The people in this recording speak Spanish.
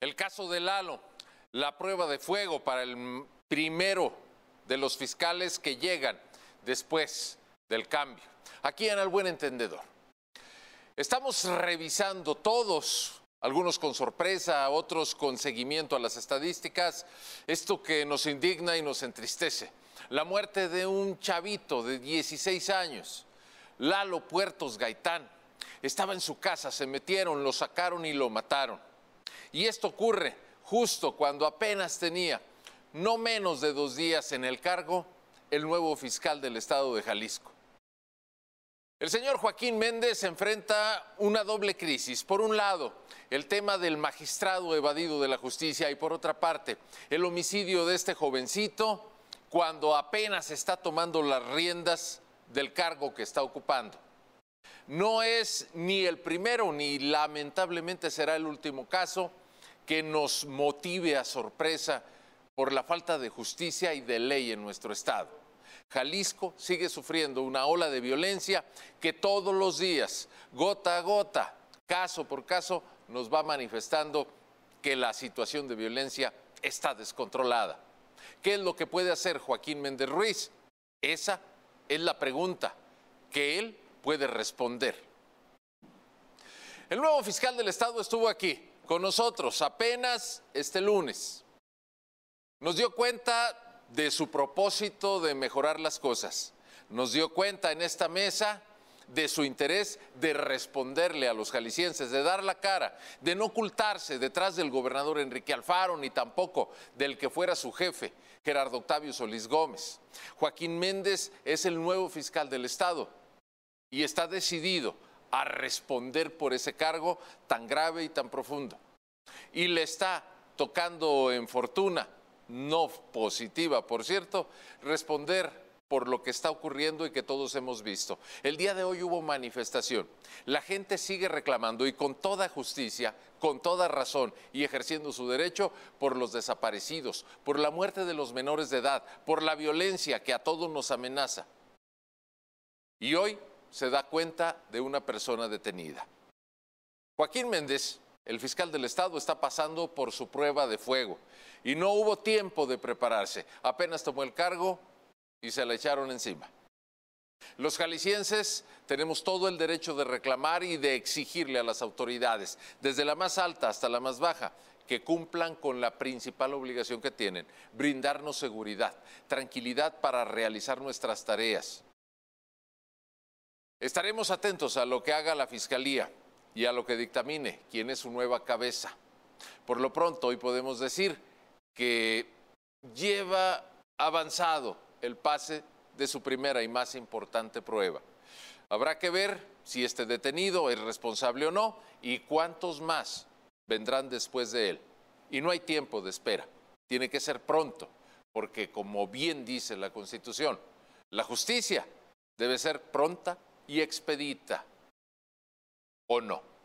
El caso de Lalo, la prueba de fuego para el primero de los fiscales que llegan después del cambio. Aquí en El Buen Entendedor. Estamos revisando todos, algunos con sorpresa, otros con seguimiento a las estadísticas, esto que nos indigna y nos entristece. La muerte de un chavito de 16 años, Lalo Puertos Gaitán. Estaba en su casa, se metieron, lo sacaron y lo mataron. Y esto ocurre justo cuando apenas tenía no menos de dos días en el cargo el nuevo fiscal del estado de Jalisco. El señor Joaquín Méndez enfrenta una doble crisis. Por un lado, el tema del magistrado evadido de la justicia y por otra parte, el homicidio de este jovencito cuando apenas está tomando las riendas del cargo que está ocupando. No es ni el primero ni lamentablemente será el último caso que nos motive a sorpresa por la falta de justicia y de ley en nuestro Estado. Jalisco sigue sufriendo una ola de violencia que todos los días, gota a gota, caso por caso, nos va manifestando que la situación de violencia está descontrolada. ¿Qué es lo que puede hacer Joaquín Méndez Ruiz? Esa es la pregunta que él puede responder. El nuevo fiscal del Estado estuvo aquí con nosotros apenas este lunes. Nos dio cuenta de su propósito de mejorar las cosas. Nos dio cuenta en esta mesa de su interés de responderle a los jaliscienses, de dar la cara, de no ocultarse detrás del gobernador Enrique Alfaro, ni tampoco del que fuera su jefe, Gerardo Octavio Solís Gómez. Joaquín Méndez es el nuevo fiscal del Estado y está decidido a responder por ese cargo tan grave y tan profundo. Y le está tocando en fortuna, no positiva, por cierto, responder por lo que está ocurriendo y que todos hemos visto. El día de hoy hubo manifestación. La gente sigue reclamando y con toda justicia, con toda razón y ejerciendo su derecho por los desaparecidos, por la muerte de los menores de edad, por la violencia que a todos nos amenaza. Y hoy se da cuenta de una persona detenida. Joaquín Méndez, el fiscal del Estado, está pasando por su prueba de fuego y no hubo tiempo de prepararse. Apenas tomó el cargo y se la echaron encima. Los jaliscienses tenemos todo el derecho de reclamar y de exigirle a las autoridades, desde la más alta hasta la más baja, que cumplan con la principal obligación que tienen, brindarnos seguridad, tranquilidad para realizar nuestras tareas. Estaremos atentos a lo que haga la Fiscalía y a lo que dictamine quién es su nueva cabeza. Por lo pronto, hoy podemos decir que lleva avanzado el pase de su primera y más importante prueba. Habrá que ver si este detenido es responsable o no y cuántos más vendrán después de él. Y no hay tiempo de espera, tiene que ser pronto, porque como bien dice la Constitución, la justicia debe ser pronta y expedita, ¿o no?